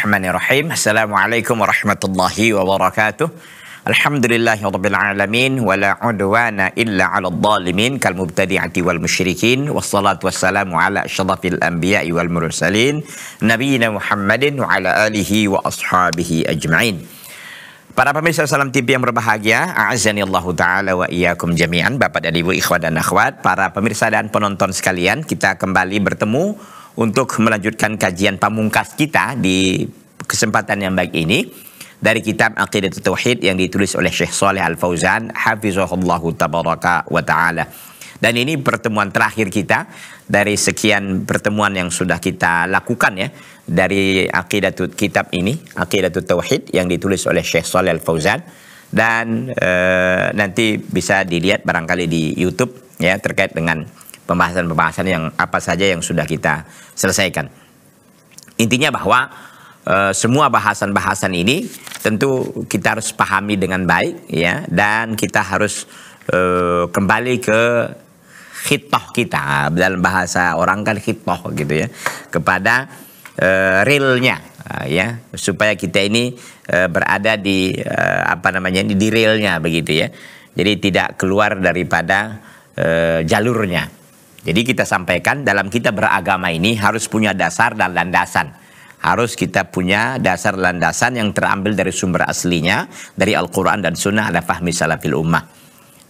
Bismillahirrahmanirrahim. Assalamualaikum warahmatullahi wabarakatuh. Alhamdulillahi rabbil alamin wa la udwana illa 'alal zalimin kal mubtadi'ati wal musyrikin wassalatu wassalamu ala asyrafil anbiya'i wal mursalin nabiyina Muhammadin wa ala alihi wa ashabihi ajma'in. Para pemirsa Salam TV yang berbahagia, Allah taala wa iyyakum jami'an, Bapak dan Ibu, ikhwan dan akhwat, para pemirsa dan penonton sekalian, kita kembali bertemu untuk melanjutkan kajian pamungkas kita di kesempatan yang baik ini dari kitab Aqidat Tauhid yang ditulis oleh Syekh Saleh Al Fauzan hafizahullahu tabaraka wa taala. Dan ini pertemuan terakhir kita dari sekian pertemuan yang sudah kita lakukan ya dari Aqidatut Kitab ini, Aqidatut Tauhid yang ditulis oleh Syekh Saleh Al Fauzan dan e, nanti bisa dilihat barangkali di YouTube ya terkait dengan pembahasan-pembahasan yang apa saja yang sudah kita selesaikan. Intinya bahwa Eh, semua bahasan-bahasan ini tentu kita harus pahami dengan baik ya dan kita harus uh, kembali ke khitoh kita dalam bahasa orang kan khitoh gitu ya kepada uh, realnya uh, ya supaya kita ini uh, berada di uh, apa namanya di realnya begitu ya jadi tidak keluar daripada uh, jalurnya jadi kita sampaikan dalam kita beragama ini harus punya dasar dan landasan harus kita punya dasar landasan yang terambil dari sumber aslinya dari Al-Quran dan Sunnah ada fahmi salafil ummah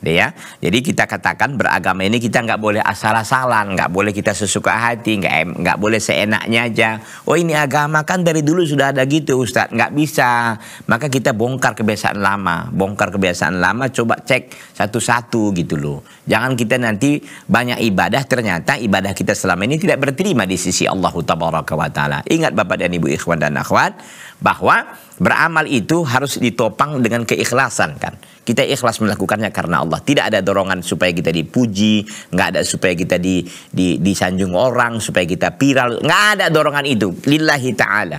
ya. Jadi kita katakan beragama ini kita nggak boleh asal-asalan, nggak boleh kita sesuka hati, nggak nggak boleh seenaknya aja. Oh ini agama kan dari dulu sudah ada gitu Ustadz, nggak bisa. Maka kita bongkar kebiasaan lama, bongkar kebiasaan lama, coba cek satu-satu gitu loh. Jangan kita nanti banyak ibadah ternyata ibadah kita selama ini tidak berterima di sisi Allah Taala. Ingat Bapak dan Ibu Ikhwan dan Akhwat bahwa Beramal itu harus ditopang dengan keikhlasan kan. Kita ikhlas melakukannya karena Allah. Tidak ada dorongan supaya kita dipuji, nggak ada supaya kita di, di disanjung orang, supaya kita viral, nggak ada dorongan itu. Lillahi taala.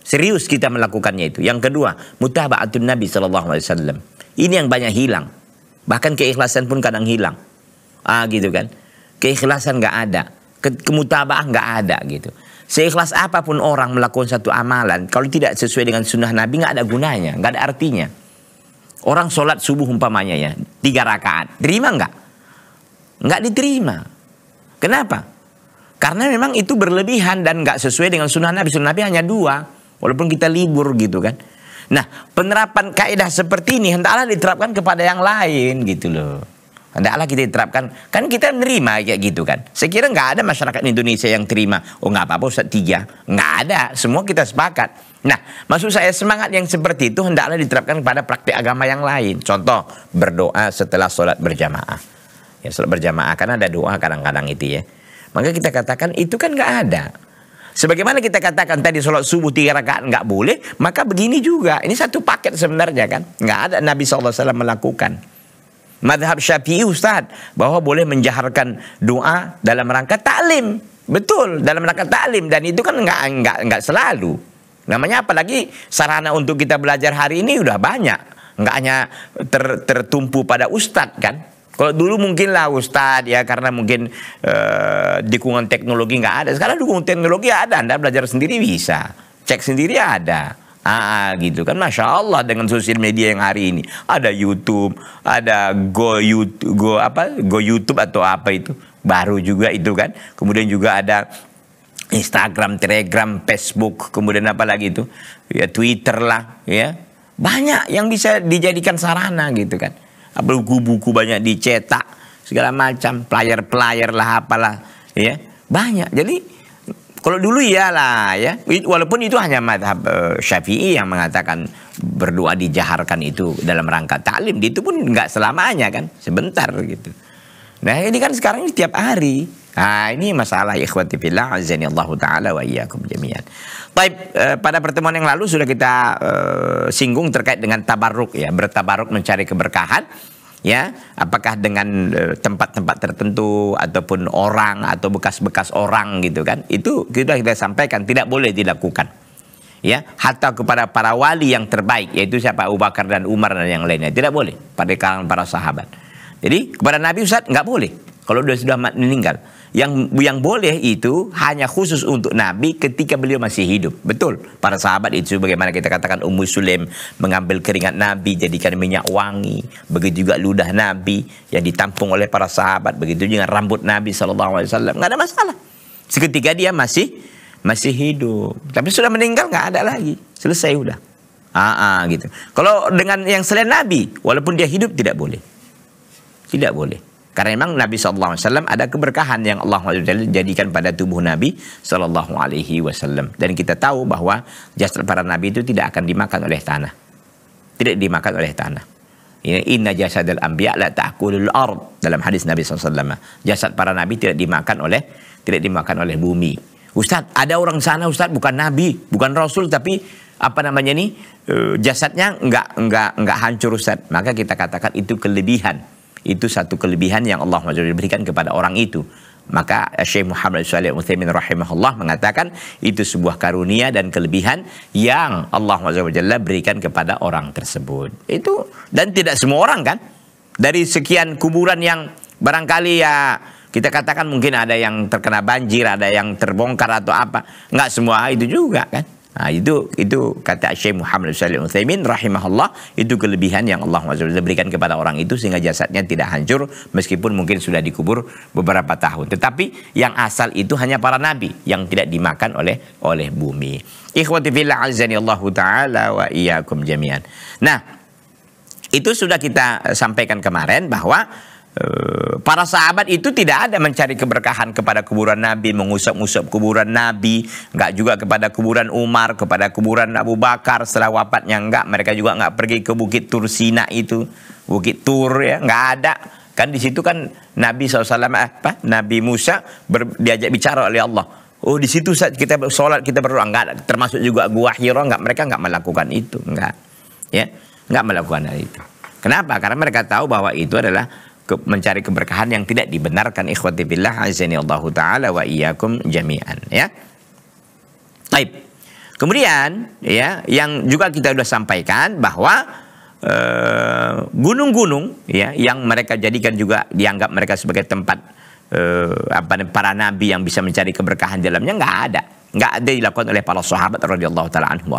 Serius kita melakukannya itu. Yang kedua, mutaba'atun Nabi saw. Ini yang banyak hilang. Bahkan keikhlasan pun kadang hilang. Ah gitu kan. Keikhlasan nggak ada kemutabah nggak ada gitu. Seikhlas apapun orang melakukan satu amalan, kalau tidak sesuai dengan sunnah Nabi nggak ada gunanya, nggak ada artinya. Orang sholat subuh umpamanya ya, tiga rakaat, terima nggak? Nggak diterima. Kenapa? Karena memang itu berlebihan dan nggak sesuai dengan sunnah Nabi. Sunnah Nabi hanya dua, walaupun kita libur gitu kan. Nah, penerapan kaidah seperti ini hendaklah diterapkan kepada yang lain gitu loh. Hendaklah kita terapkan. Kan kita nerima kayak gitu kan. Saya kira nggak ada masyarakat Indonesia yang terima. Oh nggak apa-apa Ustaz tiga. Nggak ada. Semua kita sepakat. Nah, maksud saya semangat yang seperti itu hendaklah diterapkan pada praktik agama yang lain. Contoh, berdoa setelah sholat berjamaah. Ya, sholat berjamaah Karena ada doa kadang-kadang itu ya. Maka kita katakan itu kan nggak ada. Sebagaimana kita katakan tadi sholat subuh tiga rakaat nggak boleh, maka begini juga. Ini satu paket sebenarnya kan. Nggak ada Nabi SAW melakukan. Madhab Syafi'i Ustaz bahwa boleh menjaharkan doa dalam rangka taklim. Betul, dalam rangka taklim dan itu kan nggak nggak nggak selalu. Namanya apalagi sarana untuk kita belajar hari ini udah banyak. Nggak hanya ter, tertumpu pada ustadz kan. Kalau dulu mungkin lah Ustadz ya karena mungkin eh, dukungan teknologi nggak ada. Sekarang dukungan teknologi ada, Anda belajar sendiri bisa, cek sendiri ada. Ah, ah, gitu kan Masya Allah dengan sosial media yang hari ini Ada Youtube Ada Go Youtube Go, apa? Go Youtube atau apa itu Baru juga itu kan Kemudian juga ada Instagram, Telegram, Facebook Kemudian apa lagi itu ya, Twitter lah ya Banyak yang bisa dijadikan sarana gitu kan Buku-buku banyak dicetak Segala macam Player-player lah apalah ya Banyak jadi kalau dulu iyalah ya, walaupun itu hanya madhab eh, Syafi'i yang mengatakan berdoa dijaharkan itu dalam rangka talim, itu pun nggak selamanya kan, sebentar gitu. Nah ini kan sekarang ini tiap hari. Nah ini masalah ikhwati fillah azani Allah ta'ala wa iyakum jami'an. Baik, eh, pada pertemuan yang lalu sudah kita eh, singgung terkait dengan tabarruk ya, bertabarruk mencari keberkahan ya apakah dengan eh, tempat-tempat tertentu ataupun orang atau bekas-bekas orang gitu kan itu kita kita sampaikan tidak boleh dilakukan ya hatta kepada para wali yang terbaik yaitu siapa Abu Bakar dan Umar dan yang lainnya tidak boleh pada kalangan para sahabat jadi kepada Nabi Ustaz nggak boleh kalau dia sudah meninggal yang yang boleh itu hanya khusus untuk Nabi ketika beliau masih hidup. Betul. Para sahabat itu bagaimana kita katakan Ummu Sulaim mengambil keringat Nabi jadikan minyak wangi. Begitu juga ludah Nabi yang ditampung oleh para sahabat. Begitu juga rambut Nabi SAW. Nggak ada masalah. Seketika dia masih masih hidup. Tapi sudah meninggal nggak ada lagi. Selesai udah. Aa ah, ah, gitu. Kalau dengan yang selain Nabi, walaupun dia hidup tidak boleh. Tidak boleh. Karena memang Nabi SAW ada keberkahan yang Allah SWT jadikan pada tubuh Nabi SAW. Dan kita tahu bahwa jasad para Nabi itu tidak akan dimakan oleh tanah. Tidak dimakan oleh tanah. Inna al anbiya la ta'kulul ard dalam hadis Nabi SAW. Jasad para Nabi tidak dimakan oleh tidak dimakan oleh bumi. Ustadz, ada orang sana Ustadz bukan Nabi, bukan Rasul tapi apa namanya ini eh, jasadnya enggak nggak nggak hancur Ustadz. Maka kita katakan itu kelebihan itu satu kelebihan yang Allah SWT berikan kepada orang itu. Maka eh, Syekh Muhammad Salih Uthaymin rahimahullah mengatakan itu sebuah karunia dan kelebihan yang Allah SWT berikan kepada orang tersebut. Itu dan tidak semua orang kan. Dari sekian kuburan yang barangkali ya kita katakan mungkin ada yang terkena banjir, ada yang terbongkar atau apa. Nggak semua itu juga kan. Nah, itu itu kata Syekh Muhammad Salih Utsaimin rahimahullah itu kelebihan yang Allah SWT berikan kepada orang itu sehingga jasadnya tidak hancur meskipun mungkin sudah dikubur beberapa tahun. Tetapi yang asal itu hanya para nabi yang tidak dimakan oleh oleh bumi. Ikhwati fillah azani Allah taala wa iyyakum jami'an. Nah, itu sudah kita sampaikan kemarin bahwa Eh, para sahabat itu tidak ada mencari keberkahan kepada kuburan Nabi, mengusap-usap kuburan Nabi, enggak juga kepada kuburan Umar, kepada kuburan Abu Bakar setelah wafatnya enggak, mereka juga enggak pergi ke Bukit Tur itu, Bukit Tur ya, enggak ada. Kan di situ kan Nabi SAW eh, apa? Nabi Musa ber, diajak bicara oleh Allah. Oh di situ saat kita sholat kita berdoa enggak termasuk juga gua Hiro enggak mereka enggak melakukan itu enggak ya enggak melakukan itu. Kenapa? Karena mereka tahu bahwa itu adalah ke, mencari keberkahan yang tidak dibenarkan ikhwati billah azani Allah taala wa iyyakum jami'an ya. Baik. Kemudian ya yang juga kita sudah sampaikan bahwa eh, gunung-gunung ya yang mereka jadikan juga dianggap mereka sebagai tempat eh, apa para nabi yang bisa mencari keberkahan dalamnya nggak ada nggak ada dilakukan oleh para sahabat radhiyallahu taala anhum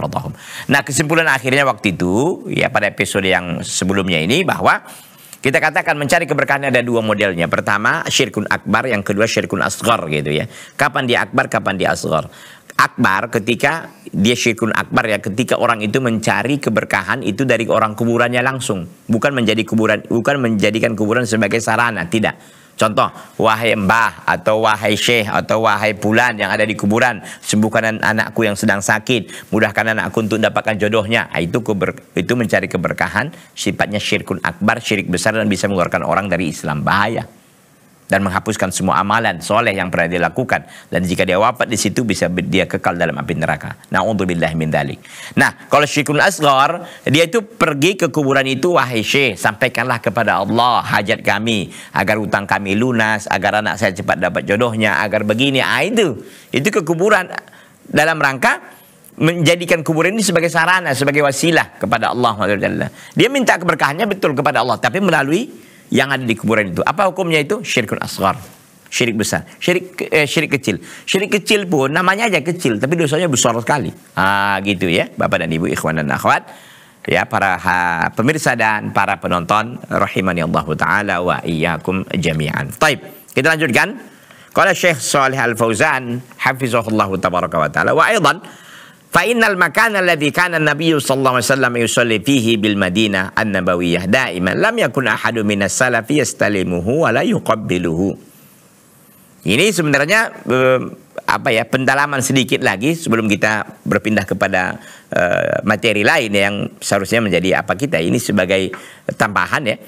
Nah kesimpulan akhirnya waktu itu ya pada episode yang sebelumnya ini bahwa kita katakan mencari keberkahan ada dua modelnya. Pertama syirkun akbar, yang kedua syirkun asghar gitu ya. Kapan dia akbar, kapan dia asghar. Akbar ketika dia syirkun akbar ya ketika orang itu mencari keberkahan itu dari orang kuburannya langsung bukan menjadi kuburan bukan menjadikan kuburan sebagai sarana tidak Contoh, wahai mbah atau wahai syekh atau wahai bulan yang ada di kuburan, sembuhkan anakku yang sedang sakit, mudahkan anakku untuk mendapatkan jodohnya. Ah, itu keber, itu mencari keberkahan, sifatnya syirkun akbar, syirik besar dan bisa mengeluarkan orang dari Islam bahaya dan menghapuskan semua amalan soleh yang pernah dilakukan dan jika dia wafat di situ bisa dia kekal dalam api neraka. untuk min dalik. Nah, kalau Syekhul asgar dia itu pergi ke kuburan itu wahai Syekh sampaikanlah kepada Allah hajat kami agar utang kami lunas, agar anak saya cepat dapat jodohnya, agar begini. Ah itu. Itu ke kuburan dalam rangka menjadikan kuburan ini sebagai sarana, sebagai wasilah kepada Allah Dia minta keberkahannya betul kepada Allah tapi melalui yang ada di kuburan itu. Apa hukumnya itu? Syirkun asghar. Syirik besar, syirik eh, syirik kecil. Syirik kecil pun namanya aja kecil, tapi dosanya besar sekali. Ah, gitu ya, Bapak dan Ibu, ikhwan dan akhwat. Ya, para ha, pemirsa dan para penonton rahimani Allah taala wa iyakum jami'an. Taib, kita lanjutkan. kalau Syekh Salih Al Fauzan hafizahullah Ta'ala wa taala wa Fa'inal innal makan alladhi kana Nabi sallallahu alaihi wasallam yusalli fihi bil Madinah an-nabawiyah daiman lam yakun ahadu minas salafi yastalimuhu wa la yuqabbiluhu. Ini sebenarnya eh, apa ya pendalaman sedikit lagi sebelum kita berpindah kepada uh, materi lain yang seharusnya menjadi apa kita ini sebagai tambahan ya.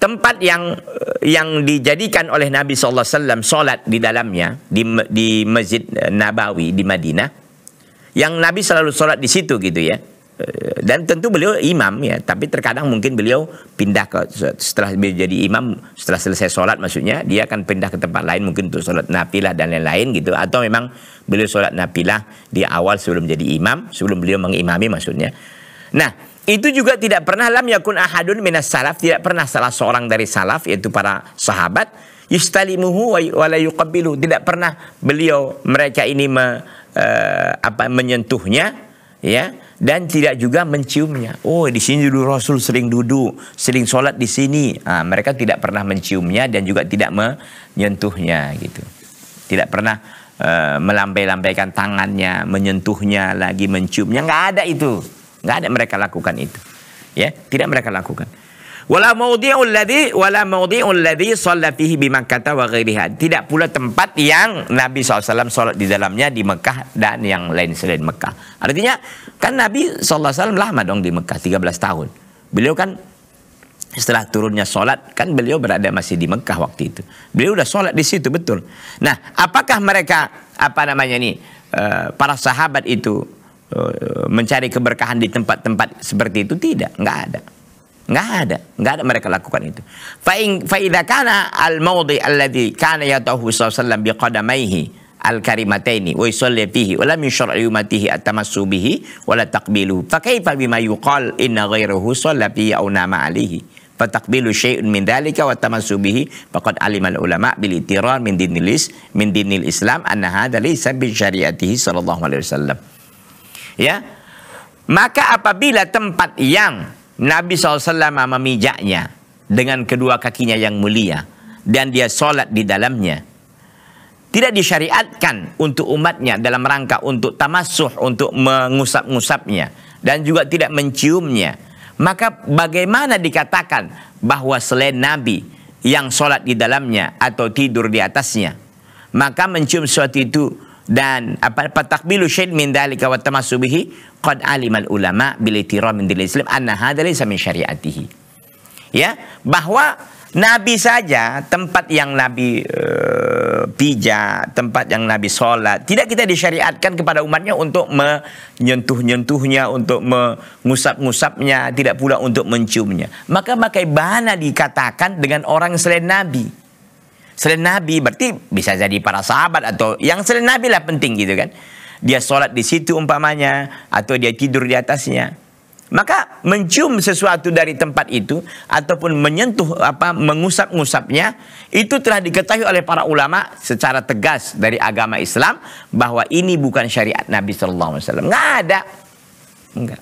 Tempat yang eh, yang dijadikan oleh Nabi sallallahu alaihi wasallam salat di dalamnya di di Masjid Nabawi di Madinah yang Nabi selalu sholat di situ gitu ya. Eh, dan tentu beliau imam ya, tapi terkadang mungkin beliau pindah ke setelah beliau jadi imam, setelah selesai sholat maksudnya dia akan pindah ke tempat lain mungkin untuk sholat nafilah dan lain-lain gitu. Atau memang beliau sholat nafilah di awal sebelum jadi imam, sebelum beliau mengimami maksudnya. Nah, itu juga tidak pernah lam yakun ahadun minas salaf, tidak pernah salah seorang dari salaf yaitu para sahabat yustalimuhu wa la tidak pernah beliau mereka ini me, uh, apa menyentuhnya ya dan tidak juga menciumnya. Oh, di sini dulu Rasul sering duduk, sering sholat di sini. Nah, mereka tidak pernah menciumnya dan juga tidak menyentuhnya gitu. Tidak pernah uh, melambai-lambaikan tangannya, menyentuhnya lagi menciumnya. Nggak ada itu. Nggak ada mereka lakukan itu. Ya, tidak mereka lakukan. Wala maudhi'ul ladzi wala maudhi'ul ladzi shalla fihi bi Makkah wa ghairiha. Tidak pula tempat yang Nabi SAW salat di dalamnya di Mekah dan yang lain selain Mekah. Artinya kan Nabi SAW lama dong di Mekah 13 tahun. Beliau kan setelah turunnya sholat kan beliau berada masih di Mekah waktu itu. Beliau udah sholat di situ betul. Nah, apakah mereka apa namanya ini eh, para sahabat itu eh, mencari keberkahan di tempat-tempat seperti itu tidak, nggak ada. Nggak ada, nggak ada mereka lakukan itu. Fa'in fa'idha kana al-mawdi alladhi kana yatahu sallallahu biqadamaihi al-karimataini wa yusalli fihi wa lam yushra' yumatihi at-tamassu bihi wa la taqbiluhu fa kaifa bima yuqal inna ghayrahu salla fihi aw nama alihi fa taqbilu syai'un min dhalika wa tamassu bihi faqad alima al-ulama bil itirar min dinilis min dinil islam anna hadha laysa bi syariatihi sallallahu alaihi wasallam ya maka apabila tempat yang Nabi SAW memijaknya dengan kedua kakinya yang mulia dan dia sholat di dalamnya. Tidak disyariatkan untuk umatnya dalam rangka untuk tamasuh, untuk mengusap-ngusapnya dan juga tidak menciumnya. Maka bagaimana dikatakan bahwa selain Nabi yang sholat di dalamnya atau tidur di atasnya, maka mencium sesuatu itu dan apa patakbilu syai' min dalika wa tamassubihi qad alimal ulama bil itiram min islam anna hadza laysa min syariatihi ya bahwa nabi saja tempat yang nabi uh, pijak tempat yang nabi sholat tidak kita disyariatkan kepada umatnya untuk menyentuh-nyentuhnya untuk mengusap-ngusapnya tidak pula untuk menciumnya maka pakai bahana dikatakan dengan orang selain nabi selain Nabi berarti bisa jadi para sahabat atau yang selain Nabi lah penting gitu kan. Dia sholat di situ umpamanya atau dia tidur di atasnya. Maka mencium sesuatu dari tempat itu ataupun menyentuh apa mengusap-ngusapnya itu telah diketahui oleh para ulama secara tegas dari agama Islam bahwa ini bukan syariat Nabi Shallallahu Alaihi Wasallam. Nggak ada, enggak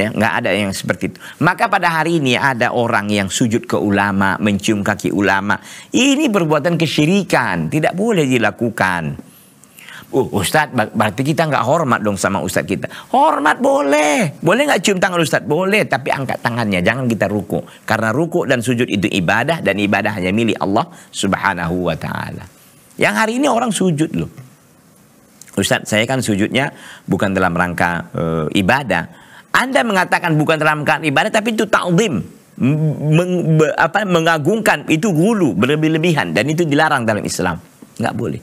ya nggak ada yang seperti itu maka pada hari ini ada orang yang sujud ke ulama mencium kaki ulama ini perbuatan kesyirikan tidak boleh dilakukan uh Ustadz berarti kita nggak hormat dong sama Ustadz kita. Hormat boleh. Boleh nggak cium tangan Ustadz? Boleh. Tapi angkat tangannya. Jangan kita ruku. Karena ruku dan sujud itu ibadah. Dan ibadah hanya milik Allah subhanahu wa ta'ala. Yang hari ini orang sujud loh. Ustadz saya kan sujudnya bukan dalam rangka e, ibadah. Anda mengatakan bukan dalam keadaan ibadah tapi itu ta'zim. Meng, apa, mengagungkan itu gulu berlebih-lebihan dan itu dilarang dalam Islam. Nggak boleh.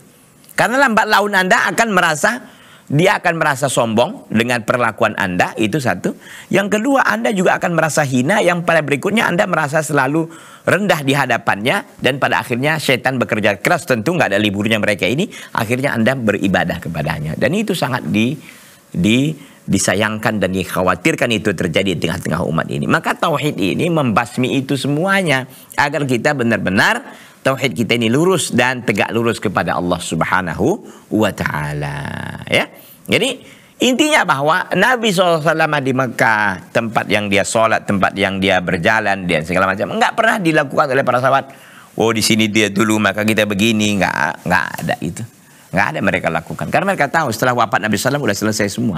Karena lambat laun Anda akan merasa dia akan merasa sombong dengan perlakuan Anda itu satu. Yang kedua, Anda juga akan merasa hina yang pada berikutnya Anda merasa selalu rendah di hadapannya dan pada akhirnya setan bekerja keras tentu nggak ada liburnya mereka ini akhirnya Anda beribadah kepadanya. Dan itu sangat di di disayangkan dan dikhawatirkan itu terjadi di tengah-tengah umat ini. Maka tauhid ini membasmi itu semuanya agar kita benar-benar tauhid kita ini lurus dan tegak lurus kepada Allah Subhanahu wa taala, ya. Jadi Intinya bahwa Nabi SAW di Mekah, tempat yang dia sholat, tempat yang dia berjalan, dan segala macam, nggak pernah dilakukan oleh para sahabat. Oh di sini dia dulu maka kita begini, nggak nggak ada itu, nggak ada mereka lakukan. Karena mereka tahu setelah wafat Nabi SAW sudah selesai semua.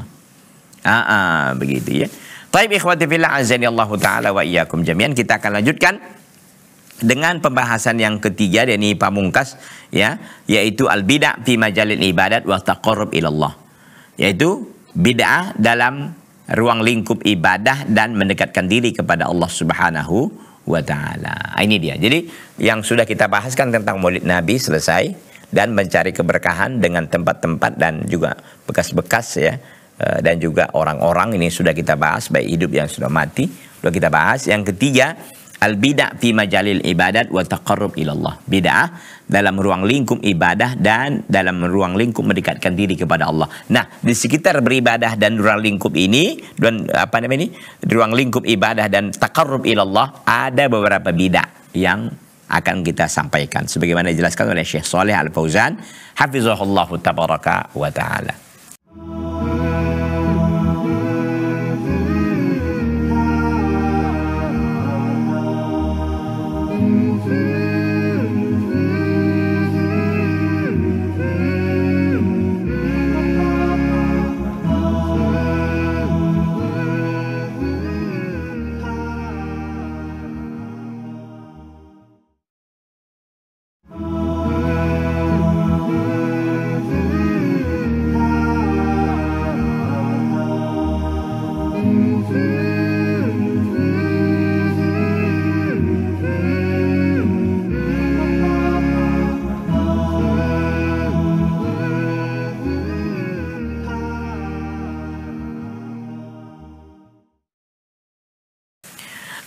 Ah, begitu ya. Taib ikhwati fillah azani Allah taala wa iyyakum jami'an kita akan lanjutkan dengan pembahasan yang ketiga dan ini pamungkas ya yaitu al bid'ah fi majalil ibadat wa taqarrub ilallah yaitu bid'ah dalam ruang lingkup ibadah dan mendekatkan diri kepada Allah Subhanahu wa taala. Ah, ini dia. Jadi yang sudah kita bahaskan tentang Maulid Nabi selesai dan mencari keberkahan dengan tempat-tempat dan juga bekas-bekas ya Eh, dan juga orang-orang ini sudah kita bahas baik hidup yang sudah mati sudah kita bahas yang ketiga al bidah fi majalil ibadat wa taqarrub ilallah bid'ah dalam ruang lingkup ibadah dan dalam ruang lingkup mendekatkan diri kepada Allah nah di sekitar beribadah dan ruang lingkup ini dan apa namanya ini ruang lingkup ibadah dan taqarrub ilallah ada beberapa bidah yang akan kita sampaikan sebagaimana dijelaskan oleh Syekh Saleh Al Fauzan hafizahullahu tabaraka wa taala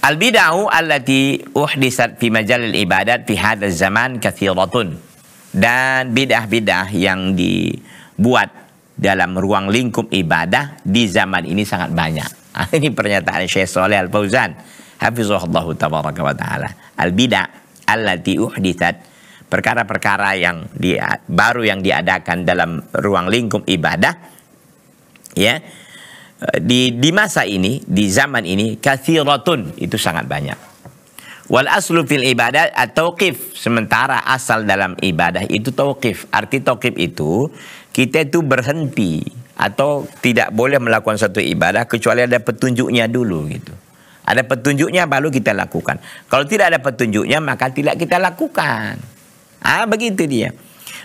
Al bid'ahu allati uhdisat fi majalil ibadat fi hadzal zaman katsiratun. Dan bid'ah-bid'ah yang dibuat dalam ruang lingkup ibadah di zaman ini sangat banyak. Ini pernyataan Syekh Saleh Al Fauzan, hafizahullah tabaraka wa taala. Al bid'ah allati uhdisat perkara-perkara yang di, baru yang diadakan dalam ruang lingkup ibadah ya di di masa ini, di zaman ini kathiratun itu sangat banyak. Wal aslu fil ibadah atau kif Sementara asal dalam ibadah itu tauqif. Arti tauqif itu kita itu berhenti atau tidak boleh melakukan satu ibadah kecuali ada petunjuknya dulu gitu. Ada petunjuknya baru kita lakukan. Kalau tidak ada petunjuknya maka tidak kita lakukan. Ah begitu dia.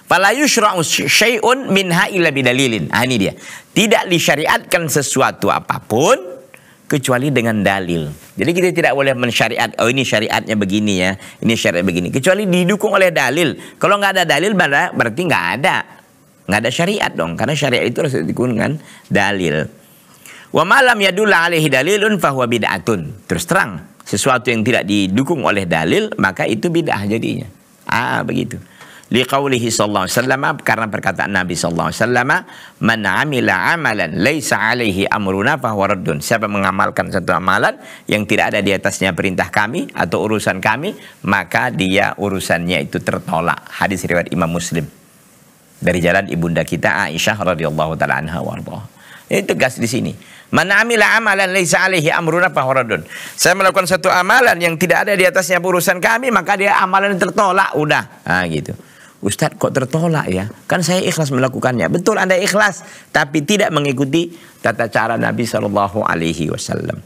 Fala yushra'u syai'un minha illa bidalilin. Ah ini dia. Tidak disyariatkan sesuatu apapun kecuali dengan dalil. Jadi kita tidak boleh mensyariat, oh ini syariatnya begini ya, ini syariat begini. Kecuali didukung oleh dalil. Kalau nggak ada dalil berarti nggak ada. Nggak ada syariat dong, karena syariat itu harus didukung dengan dalil. Wa malam yadullah alaihi dalilun fahuwa bid'atun. Terus terang, sesuatu yang tidak didukung oleh dalil, maka itu bid'ah jadinya. Ah, begitu liqaulihi sallallahu alaihi wasallam karena perkataan Nabi sallallahu alaihi wasallam man amila amalan laisa alaihi amruna fa huwa raddun siapa mengamalkan satu amalan yang tidak ada di atasnya perintah kami atau urusan kami maka dia urusannya itu tertolak hadis riwayat Imam Muslim dari jalan ibunda kita Aisyah radhiyallahu taala anha warḍaha ini tegas di sini. Man amila amalan laisa alaihi amruna fahuradun. Saya melakukan satu amalan yang tidak ada di atasnya urusan kami, maka dia amalan tertolak udah. Ah gitu. Ustadz kok tertolak ya? Kan saya ikhlas melakukannya. Betul Anda ikhlas, tapi tidak mengikuti tata cara Nabi Shallallahu Alaihi Wasallam.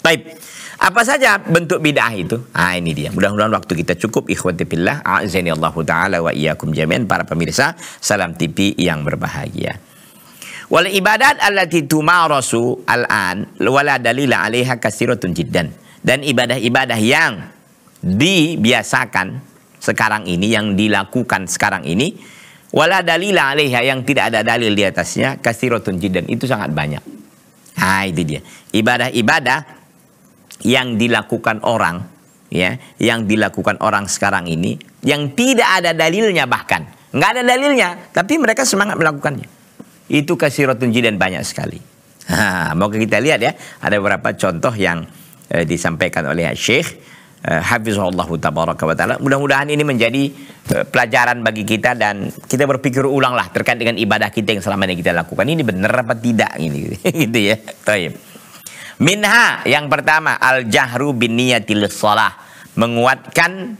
Baik, apa saja bentuk bid'ah itu? Ah ini dia. Mudah-mudahan waktu kita cukup. Ikhwati billah, azani Allah taala wa iyyakum jami'an para pemirsa Salam TV yang berbahagia. Wal ibadat allati tumarasu al-an wala dalila 'alaiha kasiratun jiddan. Dan ibadah-ibadah yang dibiasakan sekarang ini yang dilakukan sekarang ini wala dalila alaiha yang tidak ada dalil di atasnya kasiratun jiddan itu sangat banyak. Nah, itu dia. Ibadah-ibadah yang dilakukan orang ya, yang dilakukan orang sekarang ini yang tidak ada dalilnya bahkan. nggak ada dalilnya, tapi mereka semangat melakukannya. Itu kasiratun jiddan banyak sekali. Ha, mau kita lihat ya, ada beberapa contoh yang eh, disampaikan oleh Syekh Eh, hafizahullah tabaraka wa taala. Mudah-mudahan ini menjadi eh, pelajaran bagi kita dan kita berpikir ulanglah terkait dengan ibadah kita yang selama ini kita lakukan. Ini benar apa tidak ini gitu ya. Taib. Minha yang pertama al jahru bin niyatil Salah menguatkan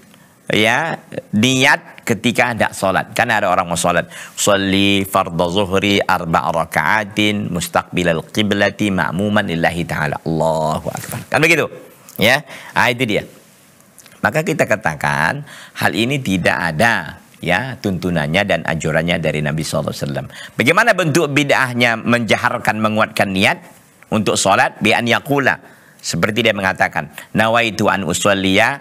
ya niat ketika ada sholat karena ada orang mau sholat sholli fardhu zuhri arba rakaatin mustaqbilal qiblati ma'muman lillahi ta'ala Allahu akbar kan begitu ya nah, itu dia maka kita katakan hal ini tidak ada ya tuntunannya dan anjurannya dari Nabi SAW. Bagaimana bentuk bid'ahnya menjaharkan menguatkan niat untuk sholat bi'an yakula seperti dia mengatakan nawaitu an usulliya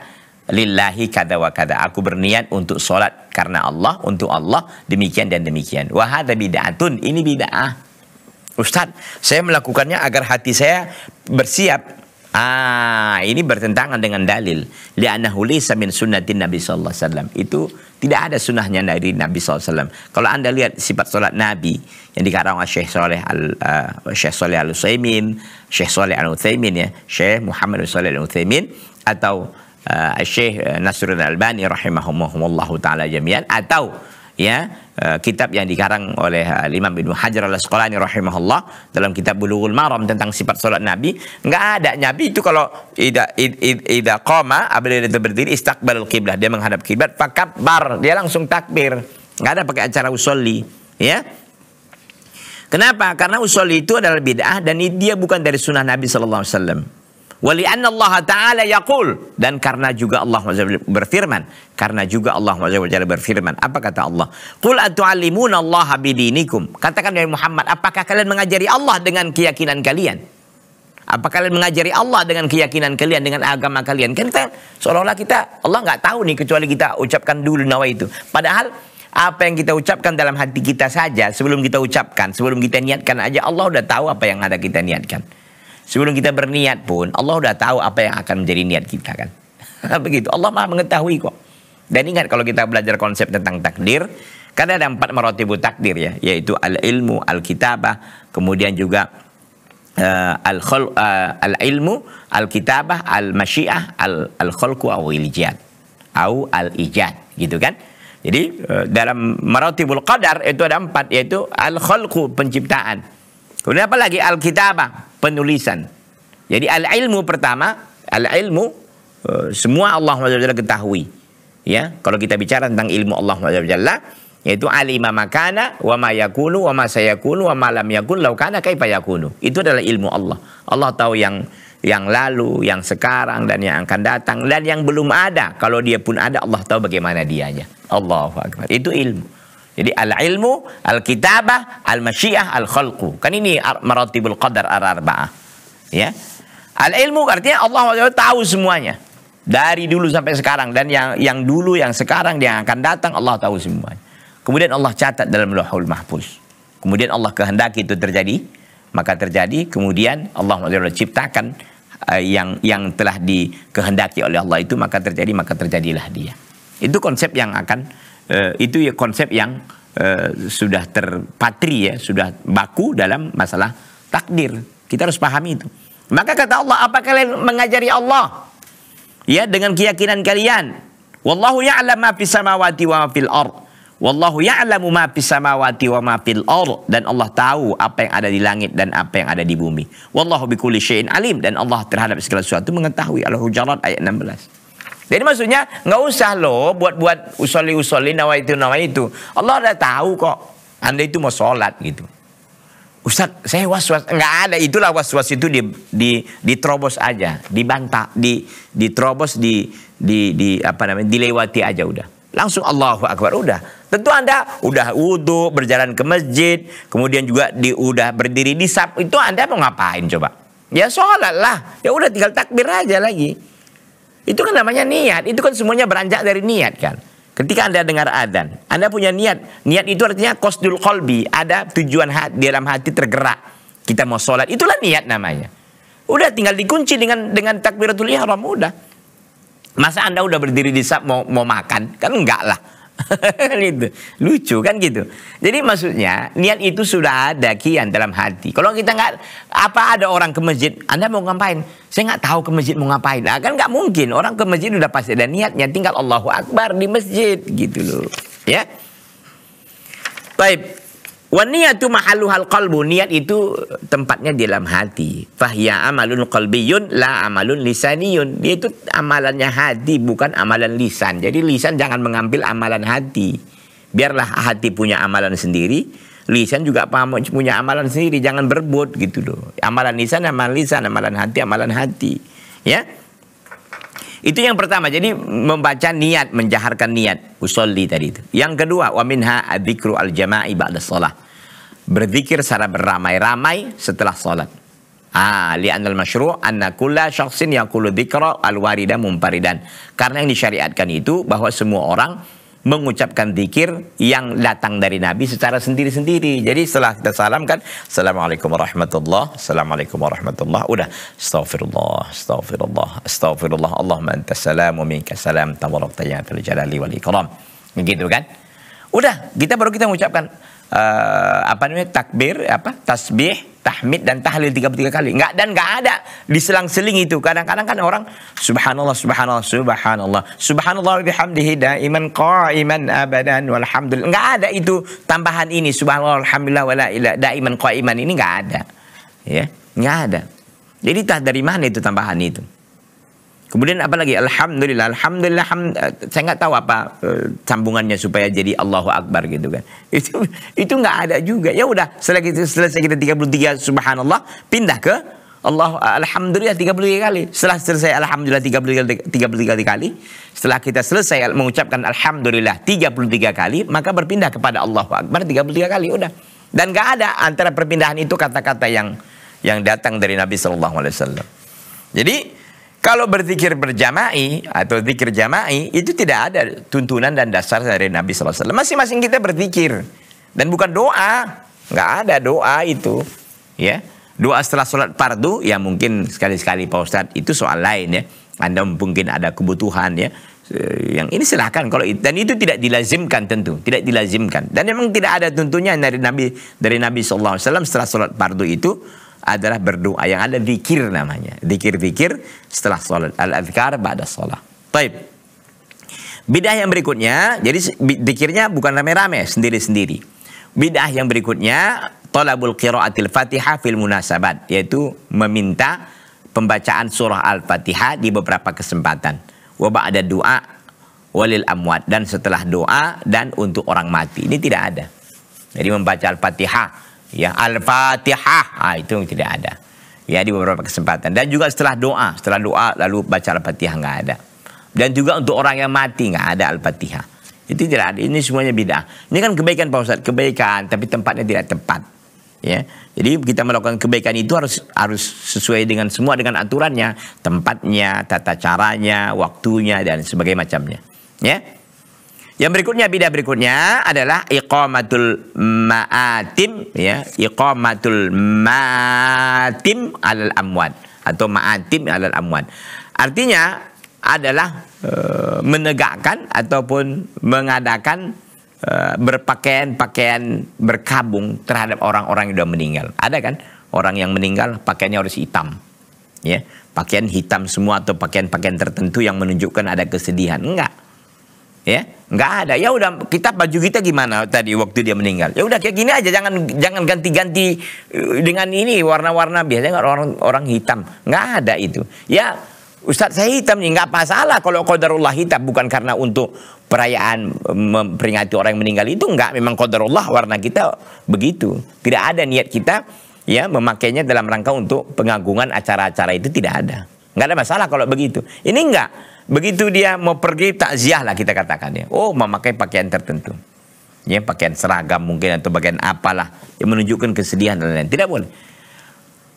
lillahi kada wa kada aku berniat untuk sholat karena Allah untuk Allah demikian dan demikian wahada bid'atun ini bid'ah Ustadz saya melakukannya agar hati saya bersiap Ah, ini bertentangan dengan dalil. Li'annahu laysa min sunnatin Nabi sallallahu alaihi wasallam. Itu tidak ada sunnahnya dari Nabi sallallahu alaihi wasallam. Kalau Anda lihat sifat salat Nabi yang dikarang oleh Syekh Saleh Al uh, Syekh Saleh Al Utsaimin, Syekh Saleh Al Utsaimin ya, Syekh Muhammad Saleh Al Utsaimin atau uh, Syekh Nasruddin Albani rahimahumullah taala jami'an atau ya eh, kitab yang dikarang oleh eh, Imam Ibnu Hajar al Asqalani rahimahullah dalam kitab Bulughul Maram tentang sifat sholat Nabi enggak ada Nabi itu kalau ida ida, ida koma apabila dia berdiri istakbal kiblat dia menghadap kiblat fakabbar dia langsung takbir enggak ada pakai acara usolli ya Kenapa? Karena usul itu adalah bid'ah dan dia bukan dari sunnah Nabi Sallallahu Alaihi Wasallam. Wali Allah Taala yakul dan karena juga Allah berfirman, karena juga Allah berfirman. Apa kata Allah? Qul atu'allimuna Allah bidinikum. Katakan dari Muhammad, apakah kalian mengajari Allah dengan keyakinan kalian? apakah kalian mengajari Allah dengan keyakinan kalian, dengan agama kalian? Kan kita seolah-olah kita Allah nggak tahu nih kecuali kita ucapkan dulu nawa itu. Padahal apa yang kita ucapkan dalam hati kita saja sebelum kita ucapkan, sebelum kita niatkan aja Allah udah tahu apa yang ada kita niatkan. Sebelum kita berniat pun Allah udah tahu apa yang akan menjadi niat kita kan. Begitu. Allah maha mengetahui kok. Dan ingat kalau kita belajar konsep tentang takdir, karena ada empat merotibu takdir ya, yaitu al-ilmu, al-kitabah, kemudian juga uh, al-khul, uh, al-ilmu, al-kitabah, al-masyiah, al-khulku al ilijad, au al-ijad, gitu kan? Jadi eh, dalam merotibul qadar itu ada empat, yaitu al-khulku penciptaan. Kemudian apa lagi al-kitabah, penulisan. Jadi al-ilmu pertama, al-ilmu eh, semua Allah SWT ketahui. Ya, kalau kita bicara tentang ilmu Allah SWT, yaitu alima makana wa ma yakunu wa ma sayakunu wa ma lam yakun law kana kaifa yakunu. Itu adalah ilmu Allah. Allah tahu yang yang lalu, yang sekarang dan yang akan datang dan yang belum ada. Kalau dia pun ada Allah tahu bagaimana dianya. Allahu akbar. Itu ilmu. Jadi al-ilmu, al-kitabah, al-masyiah, al-khalqu. Kan ini maratibul qadar ar-arba'ah. Ya. Al-ilmu artinya Allah SWT tahu semuanya. Dari dulu sampai sekarang dan yang yang dulu, yang sekarang, yang akan datang Allah tahu semuanya. Kemudian Allah catat dalam Lauhul Mahfuz. Kemudian Allah kehendaki itu terjadi, maka terjadi. Kemudian Allah SWT ciptakan eh, yang yang telah dikehendaki oleh Allah itu maka terjadi, maka terjadilah dia. Itu konsep yang akan Eh, itu ya konsep yang eh, sudah terpatri ya, sudah baku dalam masalah takdir. Kita harus pahami itu. Maka kata Allah, apa kalian mengajari Allah? Ya, dengan keyakinan kalian. Wallahu ya'lam ma fis samawati wa ma fil ard. Wallahu ya'lamu ma fis samawati wa ma fil ard dan Allah tahu apa yang ada di langit dan apa yang ada di bumi. Wallahu bikulli syai'in alim dan Allah terhadap segala sesuatu mengetahui Al-Hujurat ayat 16. Jadi maksudnya nggak usah loh buat-buat usoli-usoli nawa itu nawa itu. Allah udah tahu kok. Anda itu mau sholat gitu. Ustaz, saya was-was. Nggak ada. Itulah was-was itu di, di, di diterobos aja. Dibantah. Di, diterobos, di, di, di, apa namanya, dilewati aja udah. Langsung Allahu Akbar. Udah. Tentu Anda udah wudhu, berjalan ke masjid. Kemudian juga di, udah berdiri di sab. Itu Anda mau ngapain coba? Ya sholat lah. Ya udah tinggal takbir aja lagi. Itu kan namanya niat. Itu kan semuanya beranjak dari niat kan. Ketika Anda dengar adan, Anda punya niat. Niat itu artinya kosdul kolbi. Ada tujuan hati, dalam hati tergerak. Kita mau sholat. Itulah niat namanya. Udah tinggal dikunci dengan dengan takbiratul ihram. Udah. Masa Anda udah berdiri di sab mau, mau makan? Kan enggak lah. gitu. Lucu kan gitu. Jadi maksudnya niat itu sudah ada kian dalam hati. Kalau kita nggak apa ada orang ke masjid, Anda mau ngapain? Saya nggak tahu ke masjid mau ngapain. Nah, kan nggak mungkin orang ke masjid udah pasti ada niatnya. Tinggal Allahu Akbar di masjid gitu loh. Ya. Baik, Waniyatu mahaluhal qalbu. Niat itu eh, tempatnya di dalam hati. Fahya amalun qalbiyun la amalun lisaniyun. Dia itu amalannya hati bukan amalan lisan. Jadi lisan jangan mengambil amalan hati. Biarlah hati punya amalan sendiri. Lisan juga punya amalan sendiri. Jangan berebut gitu loh. Amalan lisan, amalan lisan, amalan hati, amalan hati. Ya. Itu yang pertama. Jadi membaca niat, menjaharkan niat. Usolli tadi itu. Yang kedua, wa minha adzikru al-jama'i ba'da sholah. Berzikir secara beramai-ramai setelah sholat. Ah, li'anal masyru' anna kulla syaksin yakulu dzikra al-warida mumparidan. Karena yang disyariatkan itu bahwa semua orang mengucapkan zikir yang datang dari Nabi secara sendiri-sendiri. Jadi setelah kita salam kan, Assalamualaikum wabarakatuh. Assalamualaikum warahmatullahi wabarakatuh. Udah, Astaghfirullah, Astaghfirullah, Astaghfirullah, Allahumma anta salam wa minka salam, tabarakta ya jalali wal ikram. Begitu kan? Udah, kita baru kita mengucapkan uh, apa namanya takbir apa tasbih tahmid dan tahlil 33 kali. Enggak dan enggak ada diselang-seling itu. Kadang-kadang kan orang subhanallah subhanallah subhanallah subhanallah bihamdihi daiman qaiman abadan walhamdulillah. Enggak ada itu tambahan ini subhanallah alhamdulillah wala ila daiman qaiman ini enggak ada. Ya, enggak ada. Jadi tah dari mana itu tambahan itu? Kemudian apa lagi? Alhamdulillah, alhamdulillah, ham, eh, saya nggak tahu apa eh, sambungannya supaya jadi Allahu Akbar gitu kan. Itu itu nggak ada juga. Ya udah, setelah kita selesai kita 33 subhanallah, pindah ke Allah eh, alhamdulillah 33 kali. Setelah selesai alhamdulillah 33 33 kali, setelah kita selesai mengucapkan alhamdulillah 33 kali, maka berpindah kepada Allahu Akbar 33 kali udah. Dan nggak ada antara perpindahan itu kata-kata yang yang datang dari Nabi Shallallahu alaihi wasallam. Jadi kalau berzikir berjama'i atau zikir jama'i itu tidak ada tuntunan dan dasar dari Nabi SAW. Masing-masing kita berzikir dan bukan doa, nggak ada doa itu, ya. Doa setelah sholat fardu ya mungkin sekali-sekali Pak Ustadz itu soal lain ya. Anda mungkin ada kebutuhan ya. Eh, yang ini silahkan kalau itu dan itu tidak dilazimkan tentu, tidak dilazimkan dan memang tidak ada tentunya dari Nabi dari Nabi SAW setelah sholat fardu itu adalah berdoa yang ada zikir namanya. Zikir-zikir setelah sholat. Al-adhkar ba'da sholat. Baik. Bidah yang berikutnya, jadi zikirnya bukan rame-rame, sendiri-sendiri. Bidah yang berikutnya, tolabul qiraatil fatihah fil munasabat. Yaitu meminta pembacaan surah Al-Fatihah di beberapa kesempatan. Wabah ada doa walil amwat dan setelah doa dan untuk orang mati. Ini tidak ada. Jadi membaca Al-Fatihah Ya, Al-Fatihah. Ah, itu tidak ada. Ya, di beberapa kesempatan. Dan juga setelah doa. Setelah doa lalu baca Al-Fatihah nggak ada. Dan juga untuk orang yang mati nggak ada Al-Fatihah. Itu tidak ada. Ini semuanya beda Ini kan kebaikan Pak ustadz Kebaikan, tapi tempatnya tidak tepat. Ya, jadi kita melakukan kebaikan itu harus harus sesuai dengan semua dengan aturannya, tempatnya, tata caranya, waktunya dan sebagainya macamnya. Ya. Yang berikutnya bidah berikutnya adalah iqamatul ma'atim ya, iqamatul ma'atim alal amwat atau ma'atim alal amwat. Artinya adalah e, menegakkan ataupun mengadakan e, berpakaian-pakaian berkabung terhadap orang-orang yang sudah meninggal. Ada kan orang yang meninggal pakaiannya harus hitam. Ya, pakaian hitam semua atau pakaian-pakaian tertentu yang menunjukkan ada kesedihan. Enggak ya nggak ada ya udah kita baju kita gimana tadi waktu dia meninggal ya udah kayak gini aja jangan jangan ganti-ganti eh, dengan ini warna-warna biasanya orang orang hitam nggak ada itu ya Ustadz saya hitam nih nggak masalah kalau kodarullah hitam bukan karena untuk perayaan eh, memperingati orang yang meninggal itu nggak memang kodarullah warna kita begitu tidak ada niat kita ya memakainya dalam rangka untuk pengagungan acara-acara itu tidak ada nggak ada masalah kalau begitu ini nggak Begitu dia mau pergi takziah lah kita katakan ya. Oh memakai pakaian tertentu. Ya, pakaian seragam mungkin atau bagian apalah yang menunjukkan kesedihan dan lain-lain. Tidak boleh.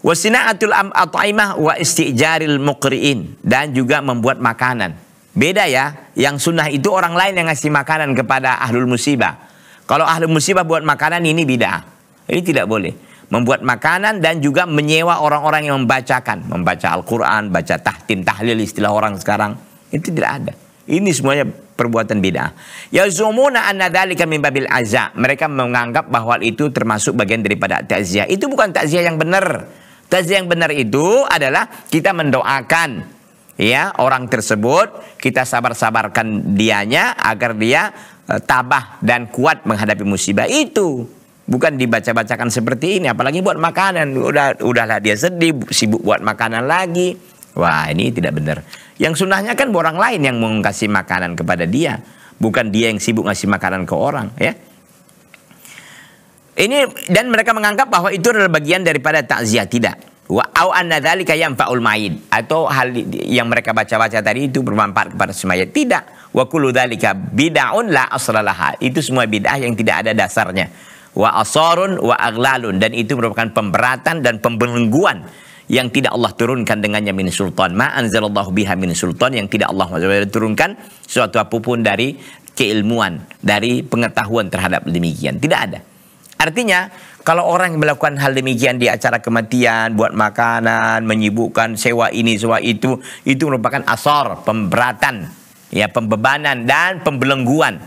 Wasina'atul at'imah wa istijaril muqri'in dan juga membuat makanan. Beda ya, yang sunnah itu orang lain yang ngasih makanan kepada ahlul musibah. Kalau ahlul musibah buat makanan ini beda Ini tidak boleh. Membuat makanan dan juga menyewa orang-orang yang membacakan, membaca Al-Qur'an, baca tahtim, tahlil istilah orang sekarang. Itu tidak ada. Ini semuanya perbuatan bid'ah. Yazumuna anna dzalika min babil azza. Mereka menganggap bahwa itu termasuk bagian daripada takziah. Itu bukan takziah yang benar. Takziah yang benar itu adalah kita mendoakan ya orang tersebut, kita sabar-sabarkan dianya agar dia eh, tabah dan kuat menghadapi musibah itu. Bukan dibaca-bacakan seperti ini apalagi buat makanan. Udah udahlah dia sedih, sibuk buat makanan lagi Wah ini tidak benar. Yang sunnahnya kan orang lain yang mau kasih makanan kepada dia. Bukan dia yang sibuk ngasih makanan ke orang ya. Ini dan mereka menganggap bahwa itu adalah bagian daripada takziah tidak. Wa au maid atau hal yang mereka baca-baca tadi itu bermanfaat kepada semuanya Tidak. Wa kullu dzalika bid'aun la asralaha. Itu semua bid'ah yang tidak ada dasarnya. Wa asarun wa aglalun dan itu merupakan pemberatan dan pembelengguan yang tidak Allah turunkan dengannya min sultan. Ma anzalallahu biha min sultan yang tidak Allah turunkan suatu apapun dari keilmuan, dari pengetahuan terhadap demikian. Tidak ada. Artinya, kalau orang yang melakukan hal demikian di acara kematian, buat makanan, menyibukkan sewa ini, sewa itu, itu merupakan asor, pemberatan, ya pembebanan dan pembelengguan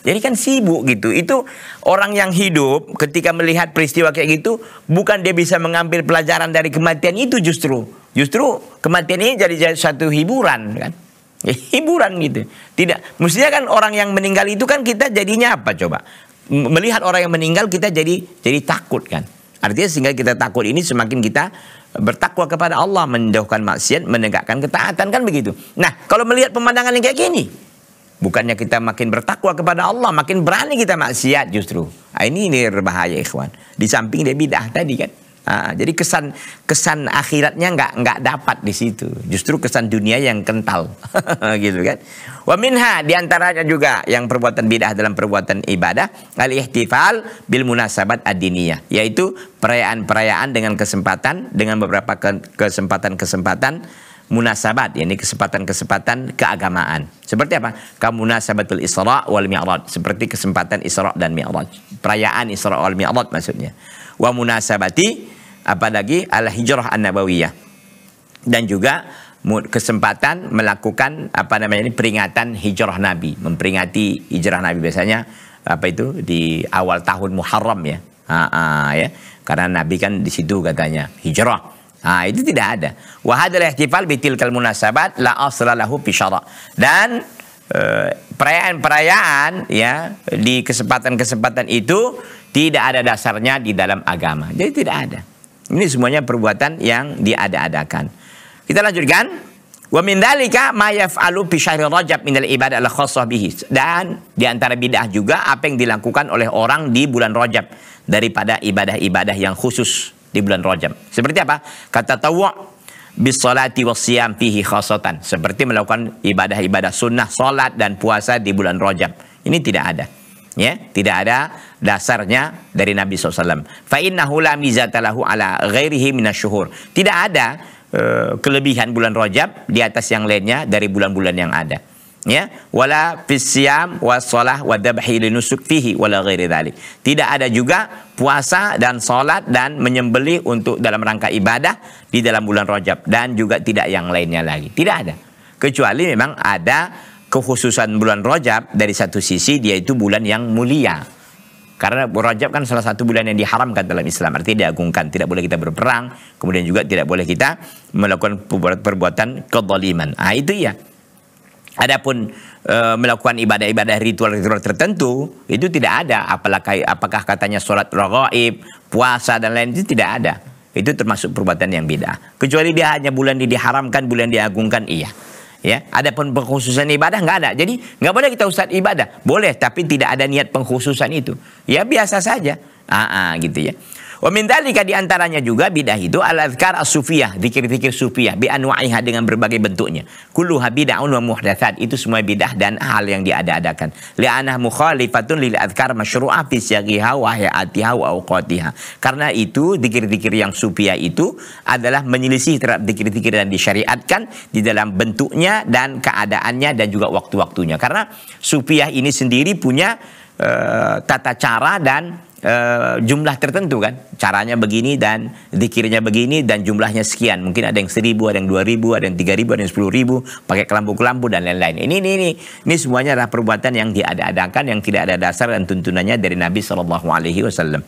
jadi kan sibuk gitu. Itu orang yang hidup ketika melihat peristiwa kayak gitu bukan dia bisa mengambil pelajaran dari kematian itu justru. Justru kematian ini jadi satu hiburan kan. Ya, hiburan gitu. Tidak mestinya kan orang yang meninggal itu kan kita jadinya apa coba? Melihat orang yang meninggal kita jadi jadi takut kan. Artinya sehingga kita takut ini semakin kita bertakwa kepada Allah, menjauhkan maksiat, menegakkan ketaatan kan begitu. Nah, kalau melihat pemandangan yang kayak gini, Bukannya kita makin bertakwa kepada Allah, makin berani kita maksiat justru. Nah, ini ini berbahaya ikhwan. Di samping dia bidah tadi kan. Nah, jadi kesan kesan akhiratnya nggak nggak dapat di situ. Justru kesan dunia yang kental, gitu kan. Wa minha diantaranya juga yang perbuatan bidah dalam perbuatan ibadah al ihtifal bil munasabat adiniyah, yaitu perayaan-perayaan dengan kesempatan dengan beberapa kesempatan-kesempatan munasabat, yakni kesempatan-kesempatan keagamaan. Seperti apa? Kamu Kamunasabatul Isra wal Mi'raj, seperti kesempatan Isra dan Mi'raj. Perayaan Isra wal Mi'raj maksudnya. Wa munasabati apalagi al-hijrah an-nabawiyah. Dan juga kesempatan melakukan apa namanya ini peringatan hijrah Nabi, memperingati hijrah Nabi biasanya apa itu di awal tahun Muharram ya. Ha, ah, ah, ha, ya. Karena Nabi kan di situ katanya hijrah Nah, itu tidak ada. hadzal ihtifal bitilkal munasabat la asla lahu Dan eh, perayaan-perayaan ya di kesempatan-kesempatan itu tidak ada dasarnya di dalam agama. Jadi tidak ada. Ini semuanya perbuatan yang diada-adakan. Kita lanjutkan. Wa min dalika ma yaf'alu fi syahri Rajab min al-ibadah al bihi. Dan di antara bidah juga apa yang dilakukan oleh orang di bulan Rajab daripada ibadah-ibadah yang khusus di bulan Rajab. Seperti apa? Kata tawa bisolati wasiyam fihi khasatan. Seperti melakukan ibadah-ibadah sunnah, salat dan puasa di bulan Rajab. Ini tidak ada. Ya, tidak ada dasarnya dari Nabi SAW. Fa innahu la mizatalahu ala ghairihi minasyuhur. Tidak ada eh, kelebihan bulan Rajab di atas yang lainnya dari bulan-bulan yang ada ya wala fisyam wasalah wadabhi linusuk fihi wala ghairi dhalik. Tidak ada juga puasa dan salat dan menyembelih untuk dalam rangka ibadah di dalam bulan Rajab dan juga tidak yang lainnya lagi. Tidak ada. Kecuali memang ada kekhususan bulan Rajab dari satu sisi dia itu bulan yang mulia. Karena Rajab kan salah satu bulan yang diharamkan dalam Islam. Artinya diagungkan. Tidak boleh kita berperang. Kemudian juga tidak boleh kita melakukan perbuatan kedoliman. Ah itu ya. Adapun e, melakukan ibadah-ibadah ritual-ritual tertentu itu tidak ada apalagi apakah katanya sholat ragaib, puasa dan lain itu tidak ada. Itu termasuk perbuatan yang beda. Kecuali dia hanya bulan diharamkan, bulan diagungkan iya. Ya, ada pun pengkhususan ibadah nggak ada. Jadi nggak boleh kita usah ibadah. Boleh, tapi tidak ada niat pengkhususan itu. Ya biasa saja. ah, ah gitu ya. Wa diantaranya juga bidah itu al-azkar as-sufiyah, zikir-zikir sufiyah bi anwa'iha dengan berbagai bentuknya. kulu bid'un wa itu semua bidah dan hal yang diada-adakan. Li'anah mukhalifatun lil azkar masyru'ah fi syagiha wa wa uqatiha. Karena itu zikir-zikir yang sufiyah itu adalah menyelisih terhadap zikir-zikir yang disyariatkan di dalam bentuknya dan keadaannya dan juga waktu-waktunya. Karena sufiyah ini sendiri punya eh, tata cara dan e, jumlah tertentu kan caranya begini dan dikirnya begini dan jumlahnya sekian mungkin ada yang seribu ada yang dua ribu ada yang tiga ribu ada yang sepuluh ribu pakai kelambu kelambu dan lain-lain ini ini ini ini semuanya adalah perbuatan yang diada-adakan yang tidak ada dasar dan tuntunannya dari Nabi saw. Alaihi Wasallam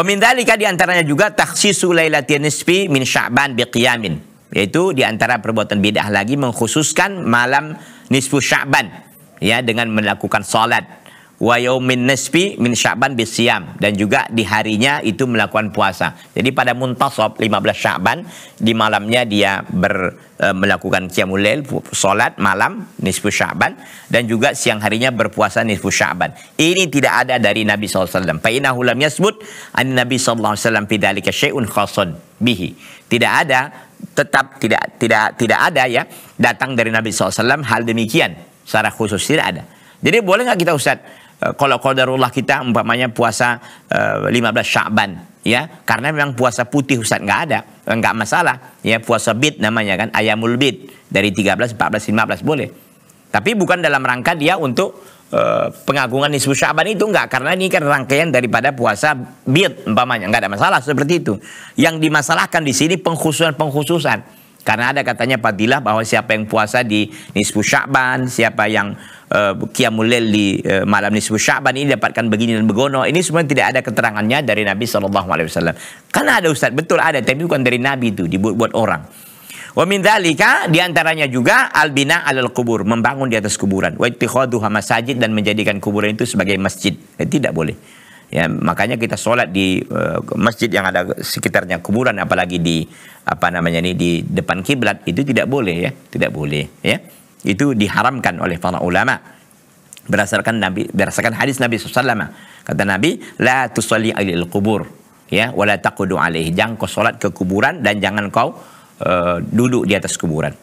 Wa min di antaranya juga takhsisu lailatin nisfi min Sya'ban biqiyamin. Yaitu di antara perbuatan bidah lagi mengkhususkan malam nisfu Sya'ban ya dengan melakukan salat wayomin nisfi min sya'ban bisiam dan juga di harinya itu melakukan puasa. Jadi pada muntasab 15 sya'ban di malamnya dia ber, e, melakukan qiyamul lail malam nisfu sya'ban dan juga siang harinya berpuasa nisfu sya'ban. Ini tidak ada dari Nabi SAW. Fa innahu sebut yasbut an Nabi SAW ke syai'un khasun bihi. Tidak ada tetap tidak tidak tidak ada ya datang dari Nabi SAW hal demikian secara khusus tidak ada. Jadi boleh nggak kita Ustadz kalau eh, kalau qadarullah kita umpamanya puasa uh, 15 Sya'ban ya karena memang puasa putih Ustaz nggak ada nggak masalah ya puasa bid namanya kan ayamul bid dari 13 14 15 boleh tapi bukan dalam rangka dia untuk uh, pengagungan nisfu Syaban itu enggak karena ini kan rangkaian daripada puasa bid umpamanya nggak ada masalah seperti itu yang dimasalahkan di sini pengkhususan pengkhususan karena ada katanya fadilah bahwa siapa yang puasa di nisfu Sya'ban, siapa yang uh, di uh, malam nisfu Sya'ban ini dapatkan begini dan begono. Ini semua tidak ada keterangannya dari Nabi sallallahu alaihi wasallam. Karena ada Ustaz, betul ada, tapi bukan dari Nabi itu, dibuat-buat orang. Wa min dhalika diantaranya juga albina alal kubur membangun di atas kuburan wa ittikhadhuha masajid dan menjadikan kuburan itu sebagai masjid. Eh, tidak boleh. Ya, makanya kita sholat di uh, masjid yang ada sekitarnya kuburan apalagi di apa namanya ini di depan kiblat itu tidak boleh ya, tidak boleh ya. Itu diharamkan oleh para ulama berdasarkan Nabi berdasarkan hadis Nabi SAW. Kata Nabi, la tusalli alil kubur ya, wala taqudu alaih Jangan kau sholat ke kuburan dan jangan kau uh, duduk di atas kuburan.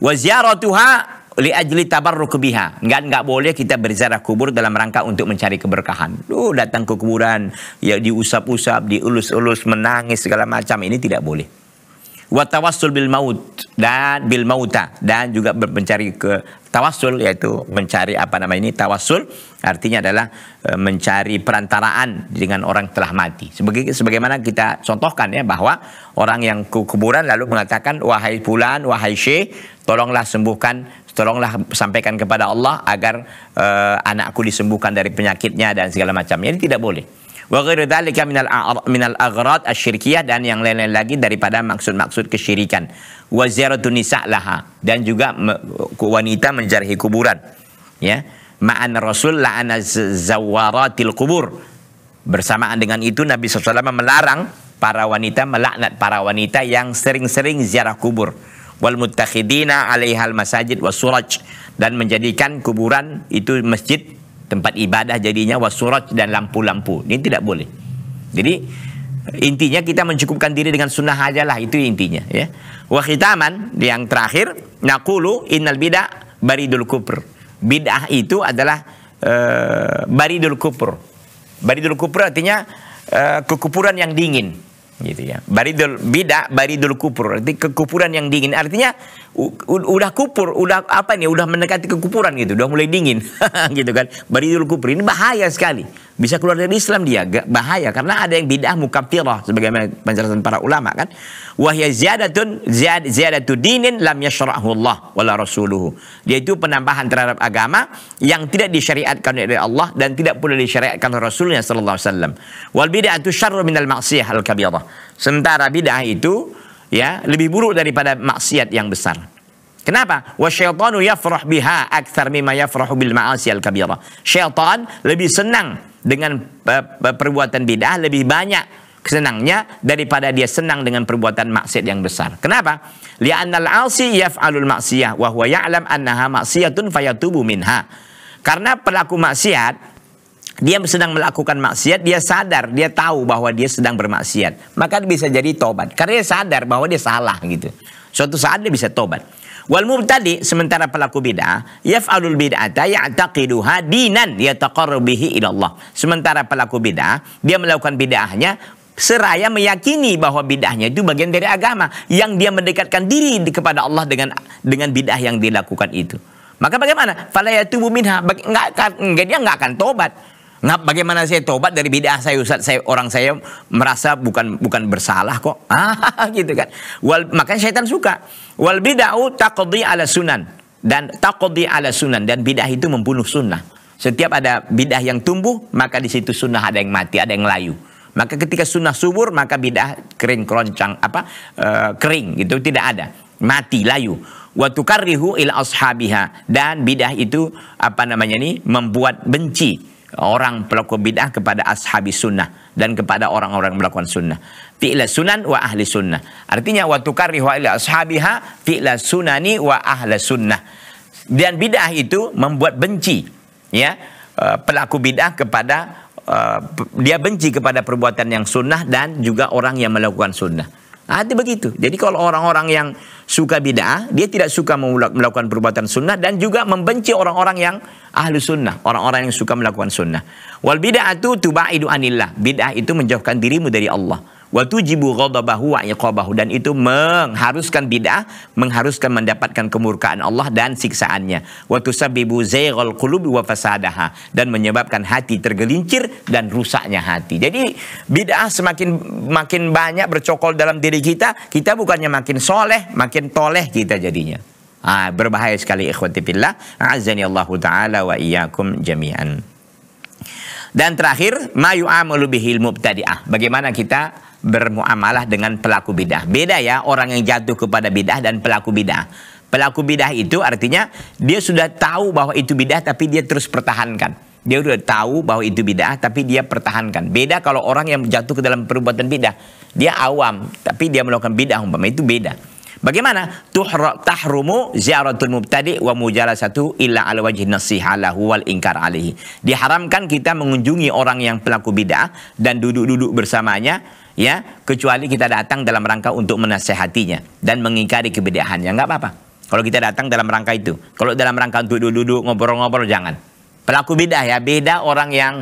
Wa ziyaratuha li ajli tabarruk biha. Enggak enggak boleh kita berziarah kubur dalam rangka untuk mencari keberkahan. Lu datang ke kuburan ya diusap-usap, diulus-ulus, menangis segala macam ini tidak boleh watawasul bil maut dan bil mauta dan juga mencari ke tawasul yaitu mencari apa nama ini tawasul artinya adalah e, mencari perantaraan dengan orang telah mati. Sebagai sebagaimana kita contohkan ya bahwa orang yang ke kuburan lalu mengatakan wahai fulan wahai syekh tolonglah sembuhkan tolonglah sampaikan kepada Allah agar uh, anakku disembuhkan dari penyakitnya dan segala macam. Ini tidak boleh wa ghairu dzalika asyirkiyah dan yang lain-lain lagi daripada maksud-maksud kesyirikan wa ziyaratun laha dan juga wanita menjarahi kuburan ya ma'an rasul la'ana zawaratil kubur bersamaan dengan itu Nabi SAW melarang para wanita melaknat para wanita yang sering-sering ziarah kubur wal muttakhidina alaihal masajid suraj dan menjadikan kuburan itu masjid tempat ibadah jadinya wasurat dan lampu-lampu. Ini tidak boleh. Jadi intinya kita mencukupkan diri dengan sunnah aja lah itu intinya ya. Wa yang terakhir naqulu inal bid'ah baridul kufur. Bid'ah itu adalah uh, baridul kufur. Baridul kufur artinya uh, kekupuran yang dingin gitu ya. Baridul bid'ah baridul kufur artinya kekupuran yang dingin. Artinya udah kupur, udah apa nih, udah mendekati kekupuran gitu, udah mulai dingin gitu kan. Baridul kupur ini bahaya sekali. Bisa keluar dari Islam dia bahaya karena ada yang bid'ah mukafirah sebagaimana penjelasan para ulama kan. hiya ziyadatun ziyad, ziyadatu dinin lam yashra'hu Allah wala rasuluhu. Dia itu penambahan terhadap agama yang tidak disyariatkan oleh Allah dan tidak pula disyariatkan oleh Rasulnya sallallahu alaihi wasallam. Wal bid'atu syarru minal ma'siyah al kabirah. Sementara bid'ah itu ya lebih buruk daripada maksiat yang besar. Kenapa? Wa syaitanu yafrah biha akthar mimma yafrahu bil ma'asiyal kabira. Syaitan lebih senang dengan eh, eh, perbuatan bid'ah lebih banyak senangnya daripada dia senang dengan perbuatan maksiat yang besar. Kenapa? al asi yaf'alul ma'siyah wa huwa ya'lam annaha ma'siyatun fayatubu minha. Karena pelaku maksiat dia sedang melakukan maksiat, dia sadar, dia tahu bahwa dia sedang bermaksiat. Maka bisa jadi tobat. Karena dia sadar bahwa dia salah gitu. Suatu saat dia bisa tobat. Wal tadi sementara pelaku bid'ah yaf'alul bid'ata ya'taqiduha dinan yataqarrubihi ila Allah. Sementara pelaku bid'ah dia melakukan bid'ahnya seraya meyakini bahwa bid'ahnya itu bagian dari agama yang dia mendekatkan diri kepada Allah dengan dengan bid'ah yang dilakukan itu. Maka bagaimana? Fala minha, enggak, enggak dia enggak akan tobat. Nah, bagaimana saya tobat dari bid'ah saya Ustaz? Saya orang saya merasa bukan bukan bersalah kok. Ah, gitu kan. Wal, makanya syaitan suka. Wal bid'ahu taqdi ala sunan dan taqdi ala sunan dan bid'ah itu membunuh sunnah. Setiap ada bid'ah yang tumbuh, maka di situ sunnah ada yang mati, ada yang layu. Maka ketika sunnah subur, maka bid'ah kering keroncang apa e, kering gitu tidak ada. Mati layu watukarrihu kariru ila ashabiha dan bidah itu apa namanya ini membuat benci orang pelaku bid'ah kepada ashabi sunnah dan kepada orang-orang melakukan sunnah. Fi'la sunan wa ahli sunnah. Artinya wa tukarrihu ila ashabiha fi'la sunani wa ahli sunnah. Dan bid'ah itu membuat benci ya eh, pelaku bid'ah kepada eh, dia benci kepada perbuatan yang sunnah dan juga orang yang melakukan sunnah. Ada ah, begitu. Jadi kalau orang-orang yang suka bid'ah, dia tidak suka melakukan perbuatan sunnah dan juga membenci orang-orang yang ahlu sunnah, orang-orang yang suka melakukan sunnah. Wal bid'atu tubaidu anillah. Bid'ah itu menjauhkan dirimu dari Allah wa tujibu ghadabahu wa iqabahu dan itu mengharuskan bid'ah, mengharuskan mendapatkan kemurkaan Allah dan siksaannya. Wa tusabbibu qulubi wa fasadaha dan menyebabkan hati tergelincir dan rusaknya hati. Jadi bid'ah semakin makin banyak bercokol dalam diri kita, kita bukannya makin soleh, makin toleh kita jadinya. Ah, berbahaya sekali ikhwati fillah. Azani Allah taala wa iyyakum jami'an. Dan terakhir, mayu'amalu bihil mubtadi'ah. Bagaimana kita bermuamalah dengan pelaku bidah. Beda ya orang yang jatuh kepada bidah dan pelaku bidah. Pelaku bidah itu artinya dia sudah tahu bahwa itu bidah tapi dia terus pertahankan. Dia sudah tahu bahwa itu bidah tapi dia pertahankan. Beda kalau orang yang jatuh ke dalam perbuatan bidah. Dia awam tapi dia melakukan bidah umpama itu beda. Bagaimana? Tuhra, tahrumu ziaratul mubtadi wa mujalasatu illa ala wajhi nasiha lahu wal ingkar alihi. Diharamkan kita mengunjungi orang yang pelaku bid'ah dan duduk-duduk bersamanya ya kecuali kita datang dalam rangka untuk menasehatinya dan mengingkari kebedaannya nggak apa-apa kalau kita datang dalam rangka itu kalau dalam rangka untuk duduk-duduk ngobrol-ngobrol jangan pelaku beda ya beda orang yang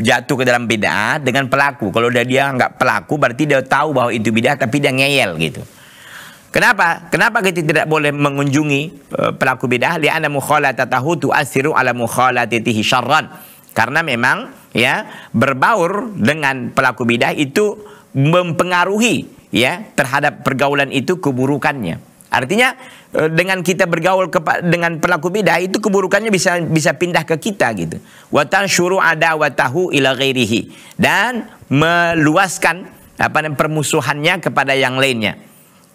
jatuh ke dalam bid'ah dengan pelaku. Kalau udah dia nggak pelaku berarti dia tahu bahwa itu bid'ah tapi dia ngeyel gitu. Kenapa? Kenapa kita tidak boleh mengunjungi e, pelaku bid'ah? Li'anna mukhalatatahu tu'asiru ala mukhalatatihi syarran. Karena memang ya berbaur dengan pelaku bidah itu mempengaruhi ya terhadap pergaulan itu keburukannya. Artinya e, dengan kita bergaul dengan pelaku bidah itu keburukannya bisa bisa pindah ke kita gitu. Watan syuru ada watahu ila ghairihi dan meluaskan apa namanya permusuhannya kepada yang lainnya.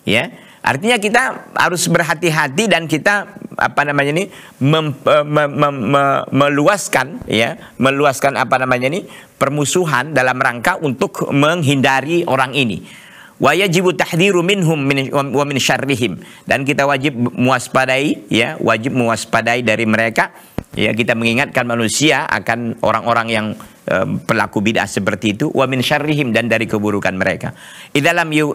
Ya. Artinya kita harus berhati-hati dan kita apa namanya ini mem, eh, mem, mem, mem, meluaskan ya, meluaskan apa namanya ini permusuhan dalam rangka untuk menghindari orang ini. Wa yajibu tahdziru minhum wa min syarrihim dan kita wajib muaspadai ya, wajib muaspadai dari mereka ya kita mengingatkan manusia akan orang-orang yang pelaku eh, bid'ah seperti itu wa min syarrihim dan dari keburukan mereka idalam yu,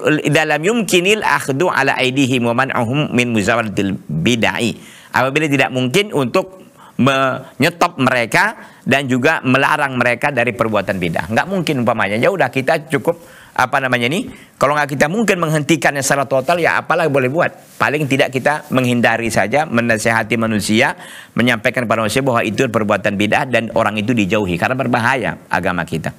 yumkinil akhdu ala aidihim wa man'uhum min muzawaratil bid'ai apabila tidak mungkin untuk menyetop mereka dan juga melarang mereka dari perbuatan bid'ah Enggak mungkin umpamanya ya udah kita cukup apa namanya ini kalau nggak kita mungkin menghentikannya secara total ya apalah boleh buat paling tidak kita menghindari saja menasehati manusia menyampaikan kepada manusia bahwa itu perbuatan bid'ah dan orang itu dijauhi karena berbahaya agama kita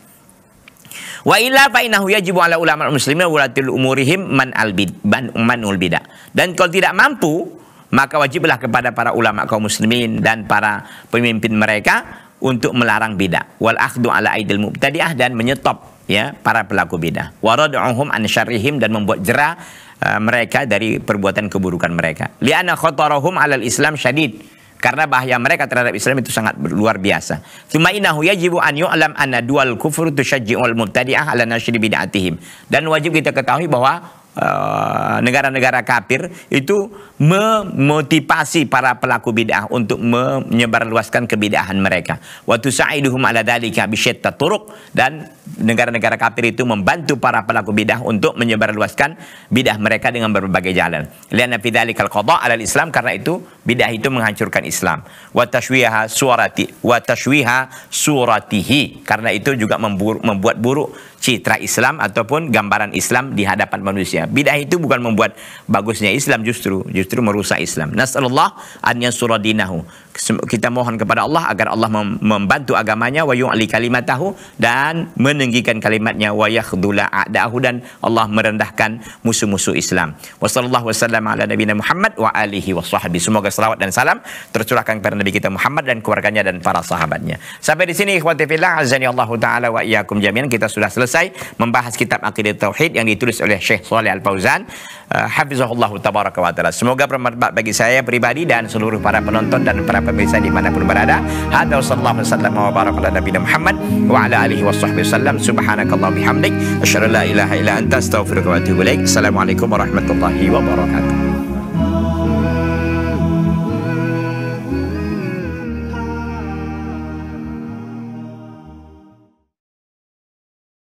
wa illa fa innahu yajibu ala ulama muslimin walatil umurihim man albid man manul bidah dan kalau tidak mampu maka wajiblah kepada para ulama kaum muslimin dan para pemimpin mereka untuk melarang bidah wal akhdu ala aidil mubtadi'ah dan menyetop ya para pelaku bidah. waradu'uhum an syarrihim dan membuat jera uh, mereka dari perbuatan keburukan mereka. Li'anna khatarahum 'alal Islam syadid. Karena bahaya mereka terhadap Islam itu sangat luar biasa. Cuma inahu yajibu an yu'lam anna dual kufur tusyajji'ul mubtadi'ah 'ala nashri bid'atihim. Dan wajib kita ketahui bahwa Eh, negara-negara kafir itu memotivasi para pelaku bid'ah untuk menyebarluaskan kebid'ahan mereka. Waktu sa'iduhum ala dalika bisyatta turuq dan negara-negara kafir itu membantu para pelaku bid'ah untuk menyebarluaskan bid'ah mereka dengan berbagai jalan. Lianna fidzalikal qada' ala al Islam karena itu bidah itu menghancurkan Islam wa tashwiha surati wa tashwiha suratihi karena itu juga membuat buruk citra Islam ataupun gambaran Islam di hadapan manusia bidah itu bukan membuat bagusnya Islam justru justru merusak Islam nasallallahu an yansura dinahu kita mohon kepada Allah agar Allah membantu agamanya wa yu'li kalimatahu dan meninggikan kalimatnya wa yakhdula a'dahu dan Allah merendahkan musuh-musuh Islam. wassallallahu sallallahu wasallam ala Muhammad wa alihi wa sahbihi. Semoga selawat dan salam tercurahkan kepada nabi kita Muhammad dan keluarganya dan para sahabatnya. Sampai di sini ikhwati fillah azani Allah taala wa iyyakum jami'an kita sudah selesai membahas kitab Aqidah Tauhid yang ditulis oleh Syekh Saleh Al-Fauzan uh, eh, hafizahullah tabaraka wa taala. Semoga bermanfaat bagi saya pribadi dan seluruh para penonton dan para pemirsa di mana pun berada. Hadza sallallahu alaihi wasallam wa barakallahu ala nabiyina Muhammad wa ala alihi washabbihi wasallam. Subhanakallahumma bihamdik asyhadu an la ilaha illa anta astaghfiruka wa atubu ilaik. Assalamualaikum warahmatullahi wabarakatuh.